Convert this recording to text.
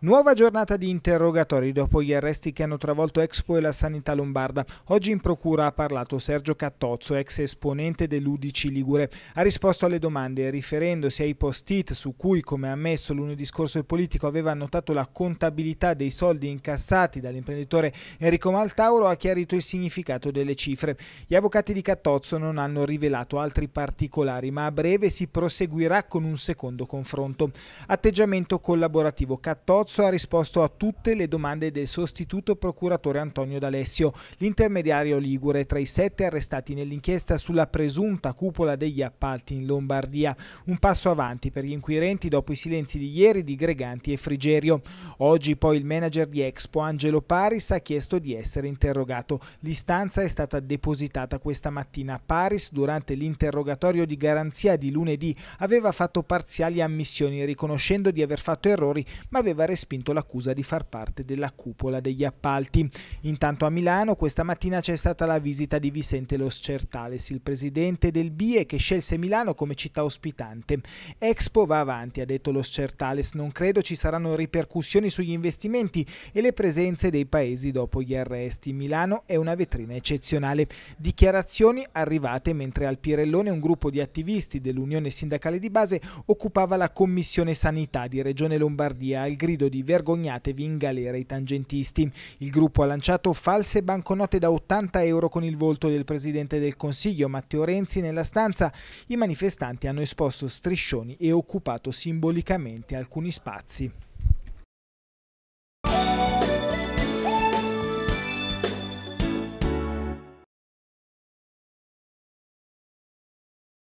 Nuova giornata di interrogatori dopo gli arresti che hanno travolto Expo e la sanità lombarda. Oggi in procura ha parlato Sergio Cattozzo, ex esponente dell'Udici Ligure. Ha risposto alle domande riferendosi ai post-it su cui, come ha ammesso lunedì scorso il politico, aveva annotato la contabilità dei soldi incassati dall'imprenditore Enrico Maltauro, ha chiarito il significato delle cifre. Gli avvocati di Cattozzo non hanno rivelato altri particolari, ma a breve si proseguirà con un secondo confronto. Atteggiamento collaborativo Cattozzo Pozzo ha risposto a tutte le domande del sostituto procuratore Antonio D'Alessio, l'intermediario ligure tra i sette arrestati nell'inchiesta sulla presunta cupola degli appalti in Lombardia. Un passo avanti per gli inquirenti dopo i silenzi di ieri di Greganti e Frigerio. Oggi poi il manager di Expo Angelo Paris ha chiesto di essere interrogato. L'istanza è stata depositata questa mattina Paris durante l'interrogatorio di garanzia di lunedì. Aveva fatto parziali ammissioni riconoscendo di aver fatto errori ma aveva restituito respinto l'accusa di far parte della cupola degli appalti. Intanto a Milano questa mattina c'è stata la visita di Vicente Los Certales, il presidente del BIE che scelse Milano come città ospitante. Expo va avanti, ha detto Los Certales, non credo ci saranno ripercussioni sugli investimenti e le presenze dei paesi dopo gli arresti. Milano è una vetrina eccezionale. Dichiarazioni arrivate mentre al Pirellone un gruppo di attivisti dell'Unione Sindacale di Base occupava la Commissione Sanità di Regione Lombardia al grido grido di vergognatevi in galera i tangentisti. Il gruppo ha lanciato false banconote da 80 euro con il volto del Presidente del Consiglio Matteo Renzi nella stanza. I manifestanti hanno esposto striscioni e occupato simbolicamente alcuni spazi.